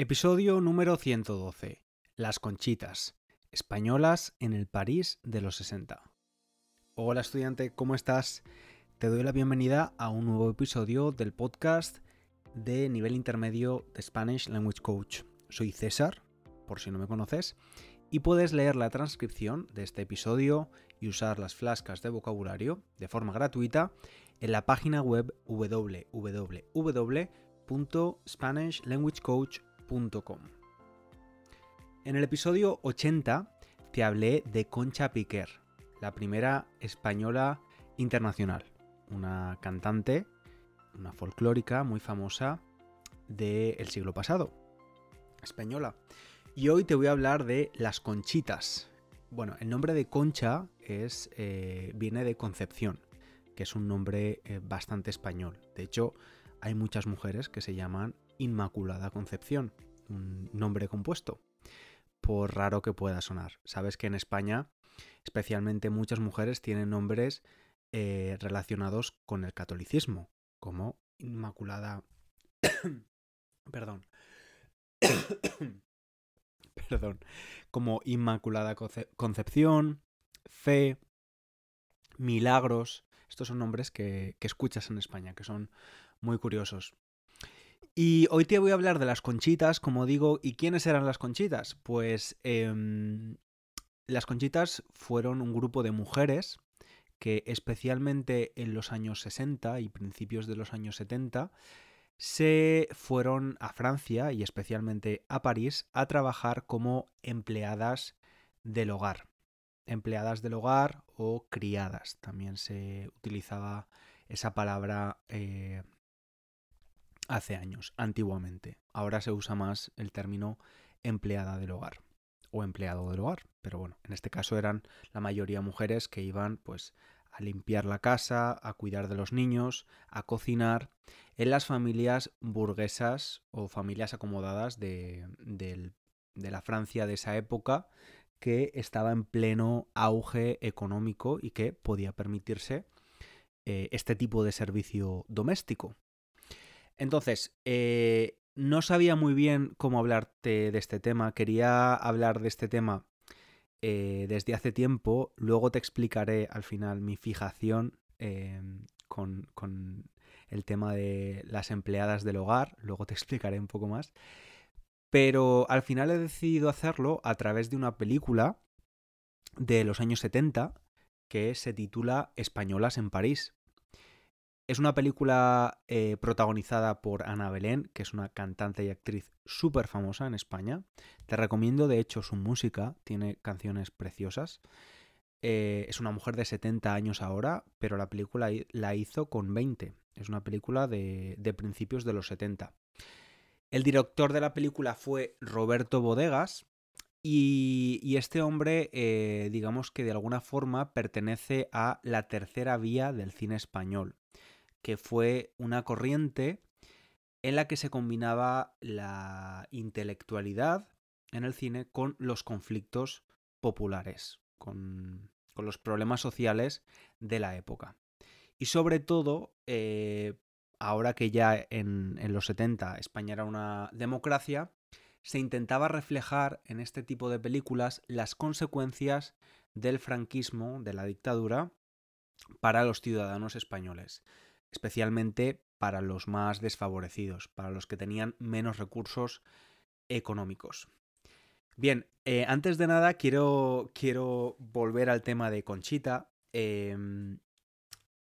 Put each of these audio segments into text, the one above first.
Episodio número 112. Las conchitas. Españolas en el París de los 60. Hola estudiante, ¿cómo estás? Te doy la bienvenida a un nuevo episodio del podcast de nivel intermedio de Spanish Language Coach. Soy César, por si no me conoces, y puedes leer la transcripción de este episodio y usar las flascas de vocabulario de forma gratuita en la página web www.spanishlanguagecoach.com. En el episodio 80 te hablé de Concha Piquer, la primera española internacional, una cantante, una folclórica muy famosa del siglo pasado, española. Y hoy te voy a hablar de las conchitas. Bueno, el nombre de Concha es, eh, viene de Concepción, que es un nombre eh, bastante español. De hecho, hay muchas mujeres que se llaman Inmaculada Concepción, un nombre compuesto, por raro que pueda sonar. Sabes que en España, especialmente muchas mujeres tienen nombres eh, relacionados con el catolicismo, como Inmaculada... Perdón. Perdón. Como Inmaculada Concepción, Fe, Milagros. Estos son nombres que escuchas en España, que son muy curiosos. Y hoy te voy a hablar de las conchitas, como digo, ¿y quiénes eran las conchitas? Pues em, las conchitas fueron un grupo de mujeres que especialmente en los años 60 y principios de los años 70 se fueron a Francia y especialmente a París a trabajar como empleadas del hogar. Empleadas del hogar o criadas. También se utilizaba esa palabra eh, hace años, antiguamente. Ahora se usa más el término empleada del hogar o empleado del hogar, pero bueno, en este caso eran la mayoría mujeres que iban pues a limpiar la casa, a cuidar de los niños, a cocinar, en las familias burguesas o familias acomodadas de, la Francia de esa época que estaba en pleno auge económico y que podía permitirse eh, este tipo de servicio doméstico. Entonces, eh, no sabía muy bien cómo hablarte de este tema. Quería hablar de este tema eh, desde hace tiempo. Luego te explicaré al final mi fijación eh, con, con, el tema de las empleadas del hogar. Luego te explicaré un poco más. Pero al final he decidido hacerlo a través de una película de los años 70 que se titula Españolas en París. Es una película eh, protagonizada por Ana Belén, que es una cantante y actriz súper famosa en España. Te recomiendo, de hecho, su música, tiene canciones preciosas. Eh, es una mujer de 70 años ahora, pero la película la hizo con 20. Es una película de, principios de los 70. El director de la película fue Roberto Bodegas, y, este hombre, eh, digamos que de alguna forma pertenece a la tercera vía del cine español que fue una corriente en la que se combinaba la intelectualidad en el cine con los conflictos populares, con, los problemas sociales de la época. Y sobre todo, eh, ahora que ya en, en los 70 España era una democracia, se intentaba reflejar en este tipo de películas las consecuencias del franquismo, de la dictadura, para los ciudadanos españoles especialmente para los más desfavorecidos, para los que tenían menos recursos económicos. Bien, eh, antes de nada quiero, quiero volver al tema de Conchita. Em,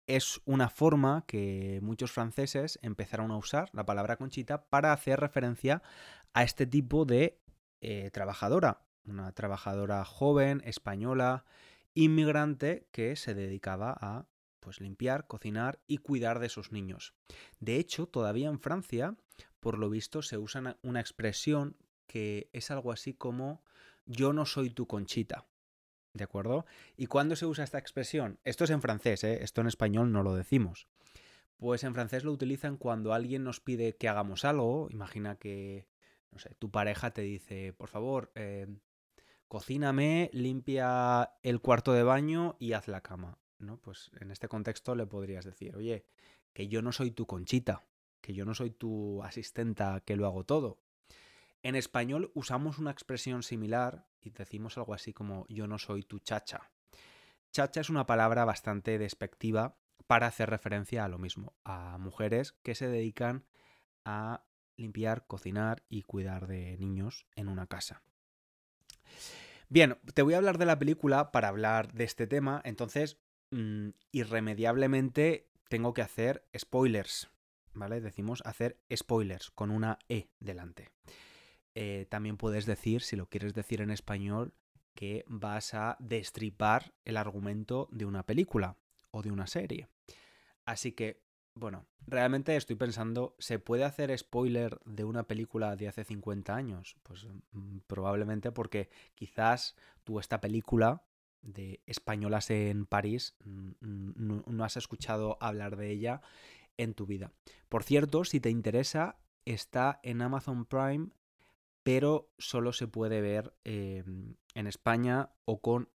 es una forma que muchos franceses empezaron a usar, la palabra Conchita, para hacer referencia a este tipo de eh, trabajadora, una trabajadora joven, española, inmigrante, que se dedicaba a pues limpiar, cocinar y cuidar de sus niños. De hecho, todavía en Francia, por lo visto, se usa una expresión que es algo así como yo no soy tu conchita. ¿De acuerdo? ¿Y cuándo se usa esta expresión? Esto es en francés, ¿eh? esto en español no lo decimos. Pues en francés lo utilizan cuando alguien nos pide que hagamos algo. Imagina que, tu pareja te dice, por favor, eh, cocíname, limpia el cuarto de baño y haz la cama. Pues en este contexto le podrías decir, oye, que yo no soy tu conchita, que yo no soy tu asistenta que lo hago todo. En español usamos una expresión similar y decimos algo así como yo no soy tu chacha. Chacha es una palabra bastante despectiva para hacer referencia a lo mismo, a mujeres que se dedican a limpiar, cocinar y cuidar de niños en una casa. Bien, te voy a hablar de la película para hablar de este tema, entonces Mm, irremediablemente tengo que hacer spoilers, ¿vale? Decimos hacer spoilers con una E delante. Eh, también puedes decir, si lo quieres decir en español, que vas a destripar el argumento de una película o de una serie. Así que, bueno, realmente estoy pensando, ¿se puede hacer spoiler de una película de hace 50 años? Pues mm, probablemente porque quizás tú esta película de españolas en París, no, has escuchado hablar de ella en tu vida. Por cierto, si te interesa, está en Amazon Prime, pero solo se puede ver em, en España o con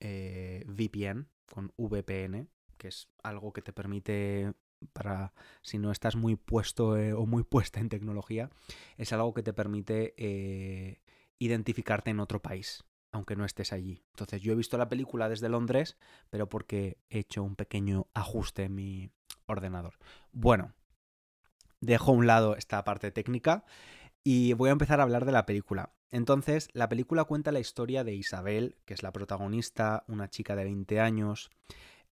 eh, VPN, con VPN, que es algo que te permite para si no estás muy puesto eh, o muy puesta en tecnología, es algo que te permite eh, identificarte en otro país aunque no estés allí. Entonces yo he visto la película desde Londres, pero porque he hecho un pequeño ajuste en mi ordenador. Bueno, dejo a un lado esta parte técnica y voy a empezar a hablar de la película. Entonces, la película cuenta la historia de Isabel, que es la protagonista, una chica de 20 años.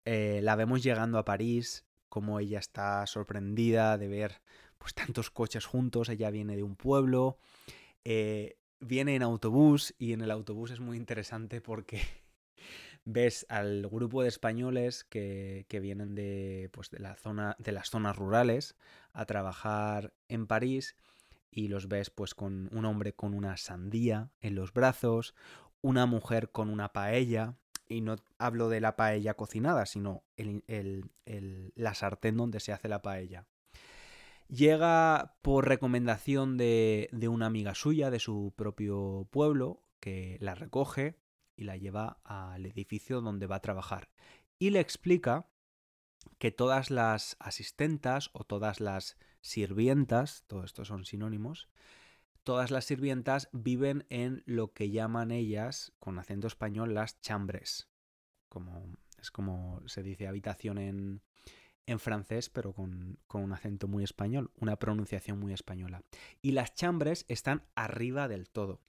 Eh, la vemos llegando a París, como ella está sorprendida de ver pues tantos coches juntos, ella viene de un pueblo. Eh, viene en autobús y en el autobús es muy interesante porque ves al grupo de españoles que, vienen de, pues, de, la zona, de las zonas rurales a trabajar en París y los ves pues con un hombre con una sandía en los brazos, una mujer con una paella, y no hablo de la paella cocinada, sino el, la sartén donde se hace la paella. Llega por recomendación de, una amiga suya de su propio pueblo, que la recoge y la lleva al edificio donde va a trabajar. Y le explica que todas las asistentas o todas las sirvientas, todo esto son sinónimos, todas las sirvientas viven en lo que llaman ellas, con acento español, las chambres. Como, es como se dice habitación en, en francés, pero con, con, un acento muy español, una pronunciación muy española. Y las chambres están arriba del todo.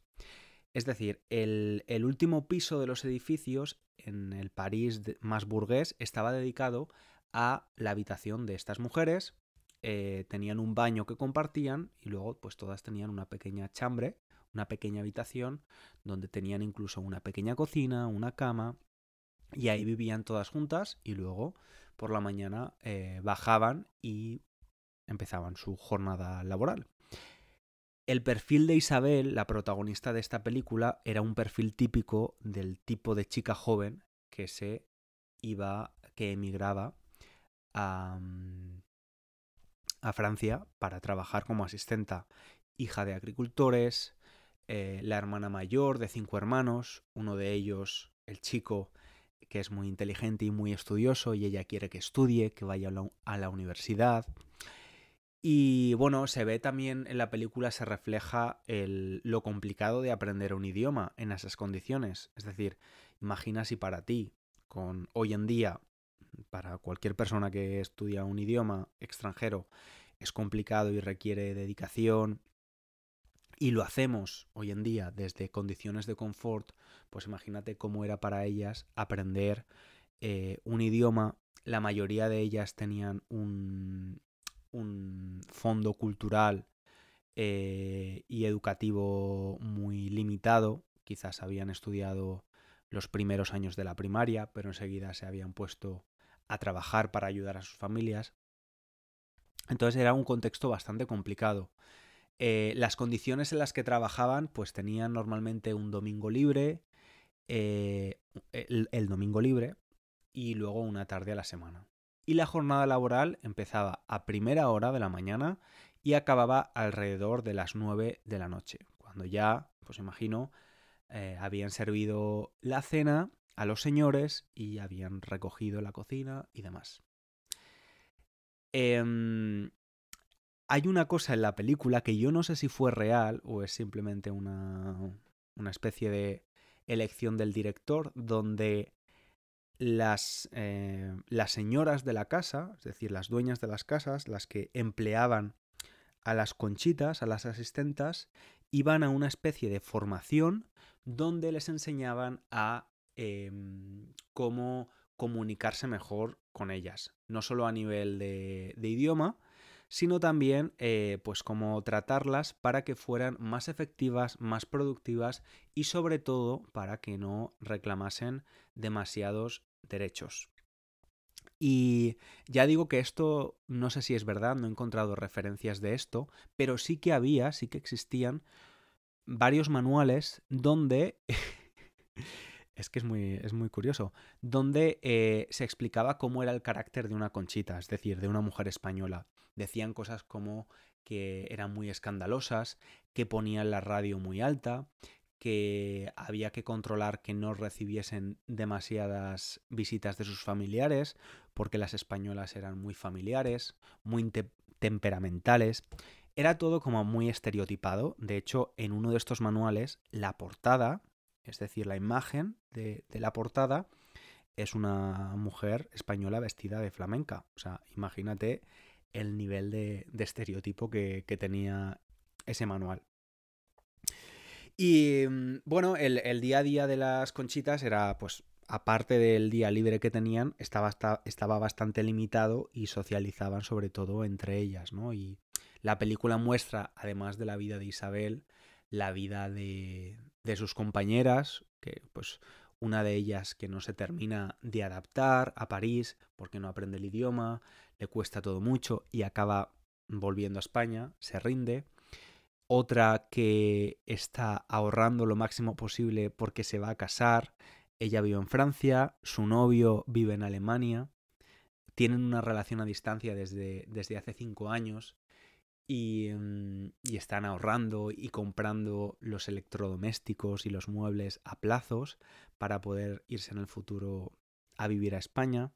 Es decir, el, último piso de los edificios en el París más burgués estaba dedicado a la habitación de estas mujeres. Eh, tenían un baño que compartían y luego pues todas tenían una pequeña chambre, una pequeña habitación donde tenían incluso una pequeña cocina, una cama y ahí vivían todas juntas y luego por la mañana eh, bajaban y empezaban su jornada laboral. El perfil de Isabel, la protagonista de esta película, era un perfil típico del tipo de chica joven que se iba, que emigraba a, mm, Francia para trabajar como asistenta, hija de agricultores, eh, la hermana mayor de cinco hermanos, uno de ellos, el chico, que es muy inteligente y muy estudioso y ella quiere que estudie, que vaya a la universidad. Y bueno, se ve también en la película, se refleja lo complicado de aprender un idioma en esas condiciones. Es decir, imagina si para ti, con hoy en día, para cualquier persona que estudia un idioma extranjero, es complicado y requiere dedicación, y lo hacemos hoy en día desde condiciones de confort, pues imagínate cómo era para ellas aprender eh, un idioma. La mayoría de ellas tenían un, fondo cultural eh, y educativo muy limitado. Quizás habían estudiado los primeros años de la primaria, pero enseguida se habían puesto a trabajar para ayudar a sus familias. Entonces era un contexto bastante complicado. Eh, las condiciones en las que trabajaban, pues tenían normalmente un domingo libre, eh, el, domingo libre y luego una tarde a la semana. Y la jornada laboral empezaba a primera hora de la mañana y acababa alrededor de las 9 de la noche, cuando ya, pues imagino, eh, habían servido la cena a los señores y habían recogido la cocina y demás. Em, hay una cosa en la película que yo no sé si fue real o es simplemente una especie de elección del director, donde eh, las, señoras de la casa, es decir, las dueñas de las casas, las que empleaban a las conchitas, a las asistentas, iban a una especie de formación donde les enseñaban a em, cómo comunicarse mejor con ellas, no solo a nivel de idioma, sino también eh, pues cómo tratarlas para que fueran más efectivas, más productivas y sobre todo para que no reclamasen demasiados derechos. Y ya digo que esto no sé si es verdad, no he encontrado referencias de esto, pero sí que había, sí que existían varios manuales donde Es que es muy, es muy curioso. Donde eh, se explicaba cómo era el carácter de una conchita, es decir, de una mujer española. Decían cosas como que eran muy escandalosas, que ponían la radio muy alta, que había que controlar que no recibiesen demasiadas visitas de sus familiares, porque las españolas eran muy familiares, muy temperamentales. Era todo como muy estereotipado. De hecho, en uno de estos manuales, la portada es decir, la imagen de, la portada es una mujer española vestida de flamenca. O sea, imagínate el nivel de, estereotipo que, tenía ese manual. Y mm, bueno, el, día a día de las conchitas era, pues, aparte del día libre que tenían, estaba, estaba bastante limitado y socializaban sobre todo entre ellas, ¿no? Y la película muestra, además de la vida de Isabel, la vida de, sus compañeras, que pues una de ellas que no se termina de adaptar a París porque no aprende el idioma, le cuesta todo mucho y acaba volviendo a España, se rinde. Otra que está ahorrando lo máximo posible porque se va a casar. Ella vive en Francia, su novio vive en Alemania. Tienen una relación a distancia desde, desde hace cinco años Mm, y, están ahorrando y comprando los electrodomésticos y los muebles a plazos para poder irse en el futuro a vivir a España.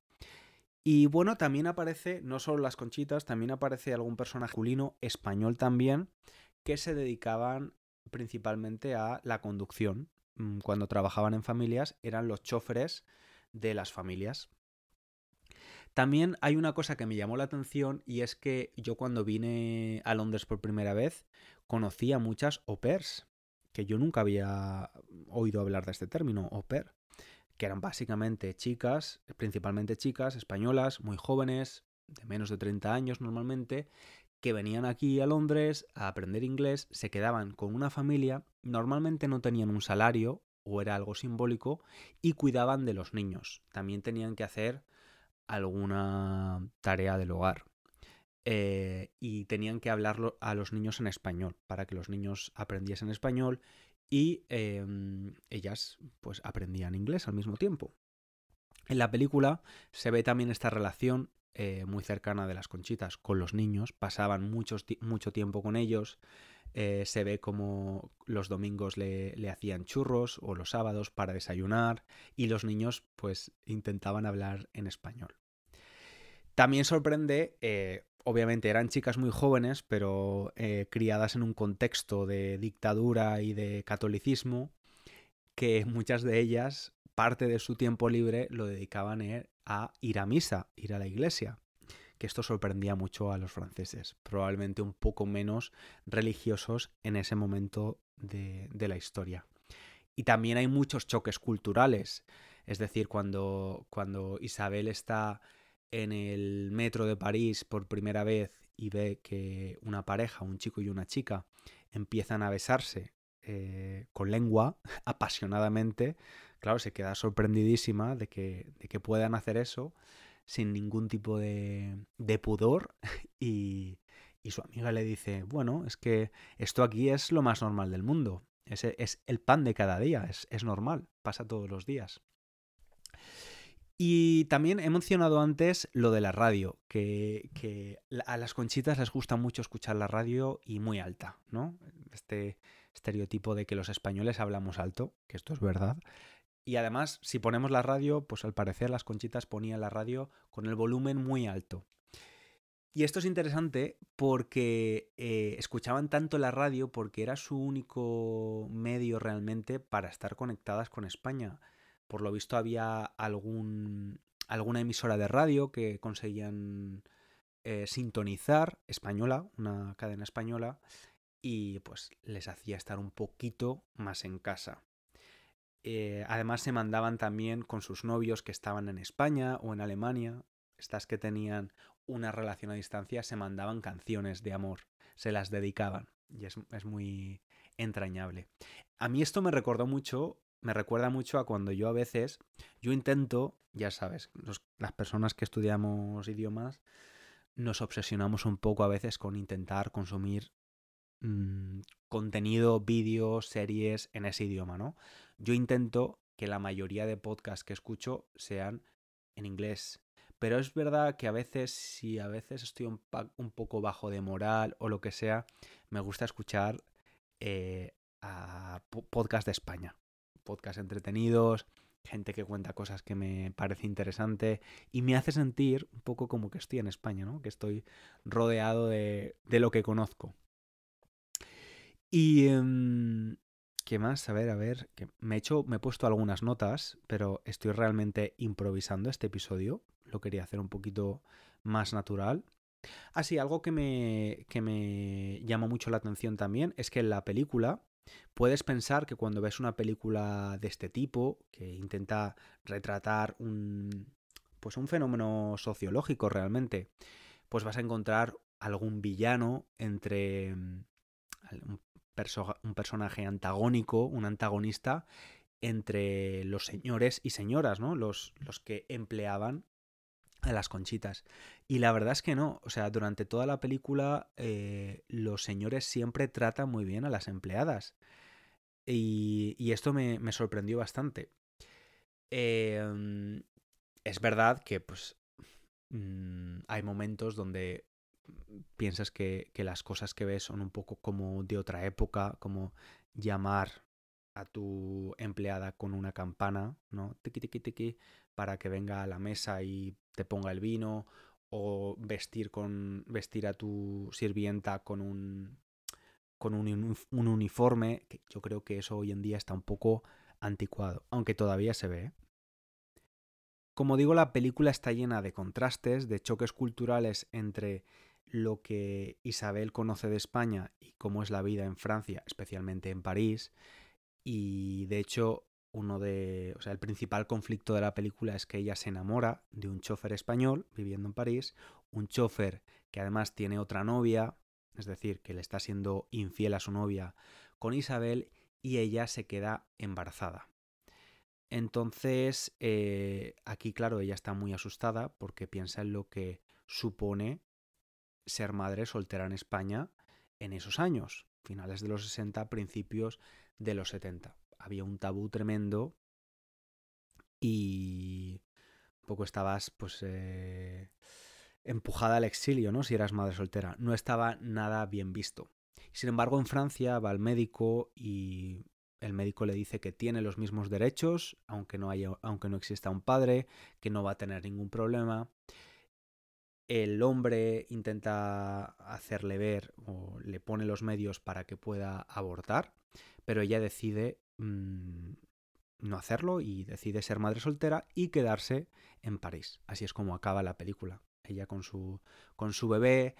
Y bueno, también aparece, no solo las conchitas, también aparece algún personaje culino español también, que se dedicaban principalmente a la conducción. Mm, cuando trabajaban en familias eran los choferes de las familias. También hay una cosa que me llamó la atención y es que yo cuando vine a Londres por primera vez conocí a muchas au pairs, que yo nunca había oído hablar de este término, au pair, que eran básicamente chicas, principalmente chicas españolas, muy jóvenes, de menos de 30 años normalmente, que venían aquí a Londres a aprender inglés, se quedaban con una familia, normalmente no tenían un salario o era algo simbólico, y cuidaban de los niños. También tenían que hacer alguna tarea del hogar. Eh, y tenían que hablarlo a los niños en español, para que los niños aprendiesen español y em, ellas pues aprendían inglés al mismo tiempo. En la película se ve también esta relación eh, muy cercana de las conchitas con los niños, pasaban mucho tiempo con ellos, eh, se ve como los domingos le, hacían churros o los sábados para desayunar y los niños pues intentaban hablar en español. También sorprende, eh, obviamente eran chicas muy jóvenes, pero eh, criadas en un contexto de dictadura y de catolicismo, que muchas de ellas parte de su tiempo libre lo dedicaban a ir a misa, ir a la iglesia que esto sorprendía mucho a los franceses, probablemente un poco menos religiosos en ese momento de, la historia. Y también hay muchos choques culturales, es decir, cuando, cuando Isabel está en el metro de París por primera vez y ve que una pareja, un chico y una chica, empiezan a besarse eh, con lengua, apasionadamente, claro, se queda sorprendidísima de que, de que puedan hacer eso sin ningún tipo de, pudor y, su amiga le dice, bueno, es que esto aquí es lo más normal del mundo, es, es el pan de cada día, es, normal, pasa todos los días. Y también he mencionado antes lo de la radio, que, que, a las conchitas les gusta mucho escuchar la radio y muy alta, ¿no? Este estereotipo de que los españoles hablamos alto, que esto es verdad, y además, si ponemos la radio, pues al parecer las conchitas ponían la radio con el volumen muy alto. Y esto es interesante porque eh, escuchaban tanto la radio porque era su único medio realmente para estar conectadas con España. Por lo visto había alguna emisora de radio que conseguían eh, sintonizar, española, una cadena española, y pues les hacía estar un poquito más en casa. Eh, además se mandaban también con sus novios que estaban en España o en Alemania. Estas que tenían una relación a distancia se mandaban canciones de amor, se las dedicaban. Y es, muy entrañable. A mí esto me recordó mucho, me recuerda mucho a cuando yo a veces, yo intento, ya sabes, las personas que estudiamos idiomas, nos obsesionamos un poco a veces con intentar consumir Mm, contenido, vídeos, series en ese idioma, ¿no? Yo intento que la mayoría de podcasts que escucho sean en inglés. Pero es verdad que a veces, si a veces estoy un, poco bajo de moral o lo que sea, me gusta escuchar eh, podcasts podcast de España. Podcasts entretenidos, gente que cuenta cosas que me parece interesante y me hace sentir un poco como que estoy en España, ¿no? Que estoy rodeado de lo que conozco. Y... Em, ¿Qué más? A ver, a ver. me, he hecho, me he puesto algunas notas, pero estoy realmente improvisando este episodio. Lo quería hacer un poquito más natural. Ah, sí, algo que me, que me llama mucho la atención también es que en la película puedes pensar que cuando ves una película de este tipo, que intenta retratar un, pues un fenómeno sociológico realmente, pues vas a encontrar algún villano entre em, un personaje antagónico, un antagonista entre los señores y señoras, ¿no? Los, los que empleaban a las conchitas. Y la verdad es que no, o sea, durante toda la película eh, los señores siempre tratan muy bien a las empleadas. Y, esto me, sorprendió bastante. Em, es verdad que pues, mm, hay momentos donde piensas que, las cosas que ves son un poco como de otra época, como llamar a tu empleada con una campana, ¿no? tiki tiki tiki, para que venga a la mesa y te ponga el vino, o vestir, con, vestir a tu sirvienta con un, con un, uniforme, que yo creo que eso hoy en día está un poco anticuado, aunque todavía se ve. ¿eh? Como digo, la película está llena de contrastes, de choques culturales entre lo que Isabel conoce de España y cómo es la vida en Francia, especialmente en París. Y de hecho, uno de. O sea, el principal conflicto de la película es que ella se enamora de un chofer español viviendo en París, un chofer que además tiene otra novia, es decir, que le está siendo infiel a su novia con Isabel, y ella se queda embarazada. Entonces, eh, aquí, claro, ella está muy asustada porque piensa en lo que supone ser madre soltera en España en esos años, finales de los 60, principios de los 70. Había un tabú tremendo y un poco estabas pues eh, empujada al exilio, ¿no? Si eras madre soltera. No estaba nada bien visto. Sin embargo, en Francia va al médico y el médico le dice que tiene los mismos derechos, aunque no, haya, aunque no exista un padre, que no va a tener ningún problema el hombre intenta hacerle ver o le pone los medios para que pueda abortar, pero ella decide mm, no hacerlo y decide ser madre soltera y quedarse en París. Así es como acaba la película. Ella con su, con su bebé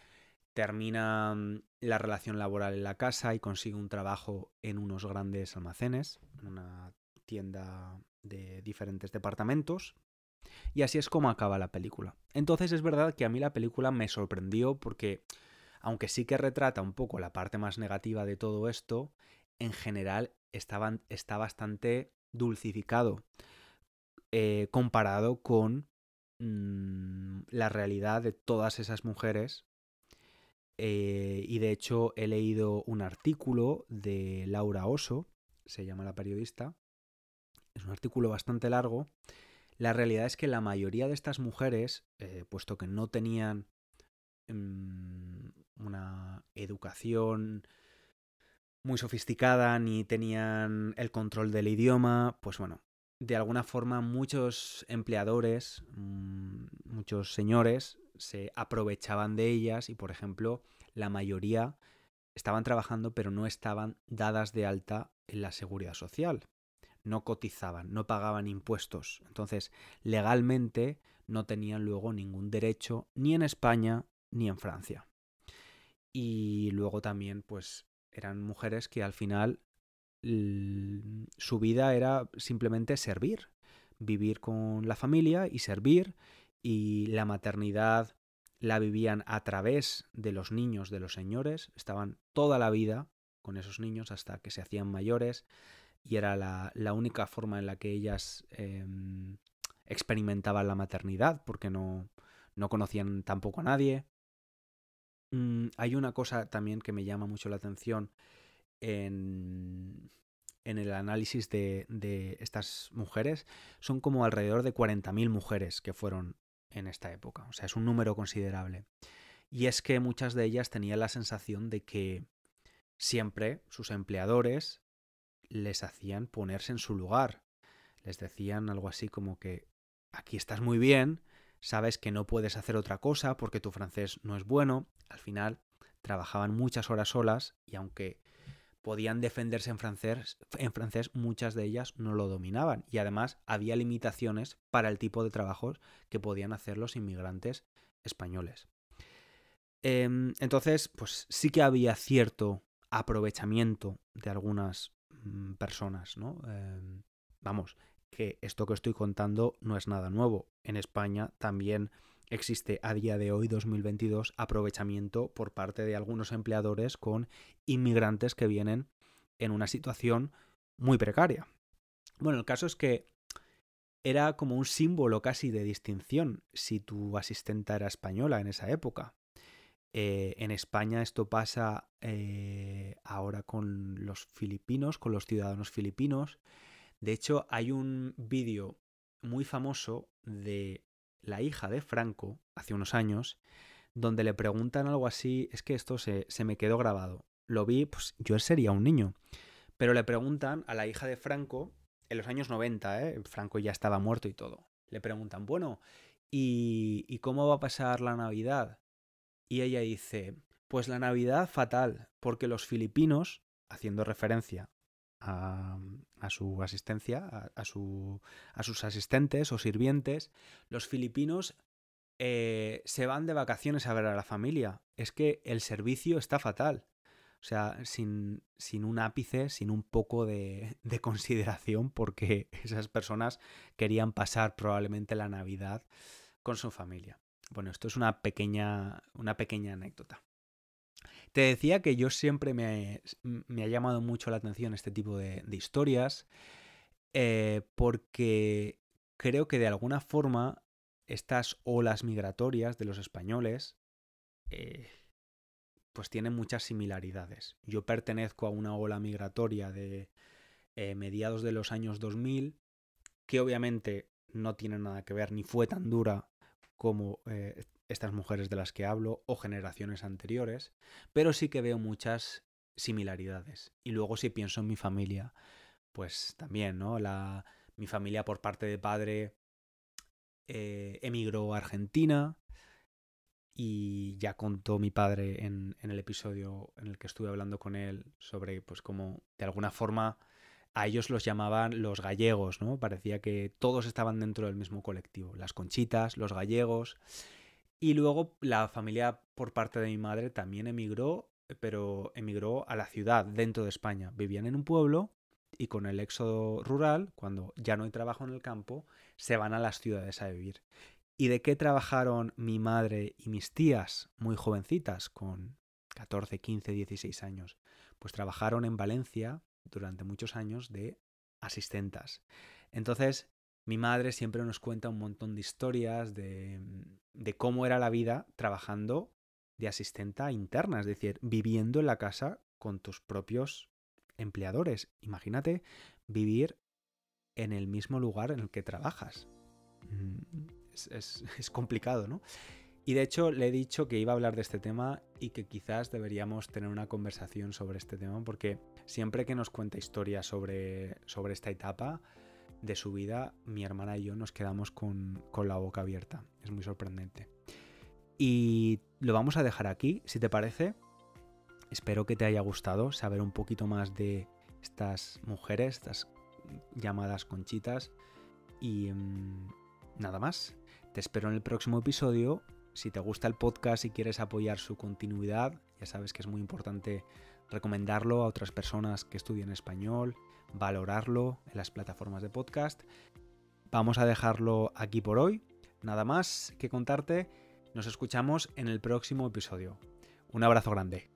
termina mm, la relación laboral en la casa y consigue un trabajo en unos grandes almacenes, en una tienda de diferentes departamentos y así es como acaba la película. Entonces es verdad que a mí la película me sorprendió porque, aunque sí que retrata un poco la parte más negativa de todo esto, en general está bastante dulcificado eh, comparado con mm, la realidad de todas esas mujeres. Eh, y de hecho he leído un artículo de Laura Oso, se llama la periodista, es un artículo bastante largo la realidad es que la mayoría de estas mujeres, eh, puesto que no tenían em, una educación muy sofisticada ni tenían el control del idioma, pues bueno, de alguna forma muchos empleadores, mm, muchos señores se aprovechaban de ellas y, por ejemplo, la mayoría estaban trabajando pero no estaban dadas de alta en la seguridad social no cotizaban, no pagaban impuestos. Entonces, legalmente no tenían luego ningún derecho ni en España ni en Francia. Y luego también, pues, eran mujeres que al final su vida era simplemente servir, vivir con la familia y servir, y la maternidad la vivían a través de los niños de los señores, estaban toda la vida con esos niños hasta que se hacían mayores, y era la, única forma en la que ellas em, experimentaban la maternidad, porque no, conocían tampoco a nadie. Mm, hay una cosa también que me llama mucho la atención en, el análisis de, de, estas mujeres. Son como alrededor de 40.000 mujeres que fueron en esta época, o sea, es un número considerable. Y es que muchas de ellas tenían la sensación de que siempre sus empleadores les hacían ponerse en su lugar. Les decían algo así como que aquí estás muy bien, sabes que no puedes hacer otra cosa porque tu francés no es bueno. Al final trabajaban muchas horas solas y aunque podían defenderse en francés, en francés muchas de ellas no lo dominaban y además había limitaciones para el tipo de trabajos que podían hacer los inmigrantes españoles. Em, entonces, pues sí que había cierto aprovechamiento de algunas Mm, personas, ¿no? Em, vamos, que esto que estoy contando no es nada nuevo. En España también existe a día de hoy, 2022, aprovechamiento por parte de algunos empleadores con inmigrantes que vienen en una situación muy precaria. Bueno, el caso es que era como un símbolo casi de distinción si tu asistenta era española en esa época. Eh, en España esto pasa eh, ahora con los filipinos, con los ciudadanos filipinos. De hecho, hay un vídeo muy famoso de la hija de Franco, hace unos años, donde le preguntan algo así, es que esto se, me quedó grabado. Lo vi, pues yo sería un niño. Pero le preguntan a la hija de Franco, en los años 90, ¿eh? Franco ya estaba muerto y todo. Le preguntan, bueno, ¿y cómo va a pasar la Navidad? Y ella dice, pues la Navidad fatal, porque los filipinos, haciendo referencia a, su asistencia, a, sus asistentes o sirvientes, los filipinos eh, se van de vacaciones a ver a la familia. Es que el servicio está fatal. O sea, sin, un ápice, sin un poco de, consideración, porque esas personas querían pasar probablemente la Navidad con su familia. Bueno, esto es una pequeña, anécdota. Te decía que yo siempre me, ha llamado mucho la atención este tipo de, historias eh, porque creo que de alguna forma estas olas migratorias de los españoles eh, pues tienen muchas similaridades. Yo pertenezco a una ola migratoria de eh, mediados de los años 2000 que obviamente no tiene nada que ver ni fue tan dura como eh, estas mujeres de las que hablo o generaciones anteriores, pero sí que veo muchas similaridades. Y luego si pienso en mi familia, pues también, ¿no? mi familia por parte de padre eh, emigró a Argentina y ya contó mi padre en, en, el episodio en el que estuve hablando con él sobre pues cómo de alguna forma a ellos los llamaban los gallegos, ¿no? Parecía que todos estaban dentro del mismo colectivo, las conchitas, los gallegos. Y luego la familia por parte de mi madre también emigró, pero emigró a la ciudad, dentro de España. Vivían en un pueblo y con el éxodo rural, cuando ya no hay trabajo en el campo, se van a las ciudades a vivir. ¿Y de qué trabajaron mi madre y mis tías muy jovencitas, con 14, 15, 16 años? Pues trabajaron en Valencia durante muchos años de asistentas. Entonces, mi madre siempre nos cuenta un montón de historias mm, de, cómo era la vida trabajando de asistenta interna, es decir, viviendo en la casa con tus propios empleadores. Imagínate vivir en el mismo lugar en el que trabajas. Mm, es complicado, ¿no? Y de hecho le he dicho que iba a hablar de este tema y que quizás deberíamos tener una conversación sobre este tema porque siempre que nos cuenta historias sobre, sobre esta etapa de su vida, mi hermana y yo nos quedamos con, la boca abierta. Es muy sorprendente. Y lo vamos a dejar aquí, si te parece. Espero que te haya gustado saber un poquito más de estas mujeres, estas llamadas conchitas. Y mm, nada más. Te espero en el próximo episodio si te gusta el podcast y quieres apoyar su continuidad, ya sabes que es muy importante recomendarlo a otras personas que estudien español, valorarlo en las plataformas de podcast. Vamos a dejarlo aquí por hoy. Nada más que contarte. Nos escuchamos en el próximo episodio. Un abrazo grande.